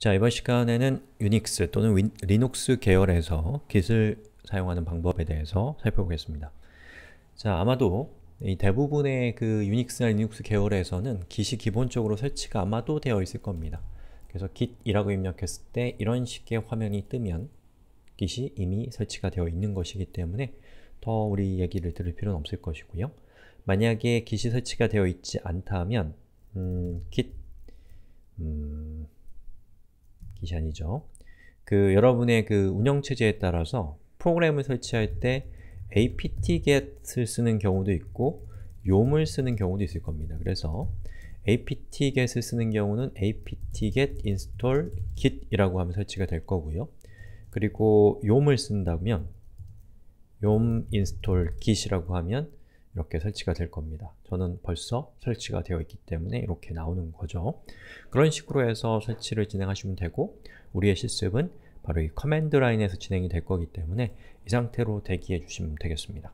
자, 이번 시간에는 유닉스 또는 윈, 리눅스 계열에서 Git을 사용하는 방법에 대해서 살펴보겠습니다. 자, 아마도 대부분의 그 유닉스나 리눅스 계열에서는 Git이 기본적으로 설치가 아마도 되어 있을 겁니다. 그래서 Git이라고 입력했을 때 이런 식의 화면이 뜨면 Git이 이미 설치가 되어 있는 것이기 때문에 더 우리 얘기를 들을 필요는 없을 것이고요. 만약에 Git이 설치가 되어 있지 않다면 음, Git 기샨이죠. 그 여러분의 그 운영 체제에 따라서 프로그램을 설치할 때 apt-get을 쓰는 경우도 있고 yom을 쓰는 경우도 있을 겁니다. 그래서 apt-get을 쓰는 경우는 apt-get install git이라고 하면 설치가 될 거고요. 그리고 yom을 쓴다면 yom install git이라고 하면 이렇게 설치가 될 겁니다. 저는 벌써 설치가 되어 있기 때문에 이렇게 나오는 거죠. 그런 식으로 해서 설치를 진행하시면 되고 우리의 실습은 바로 이 커맨드 라인에서 진행이 될 거기 때문에 이 상태로 대기해 주시면 되겠습니다.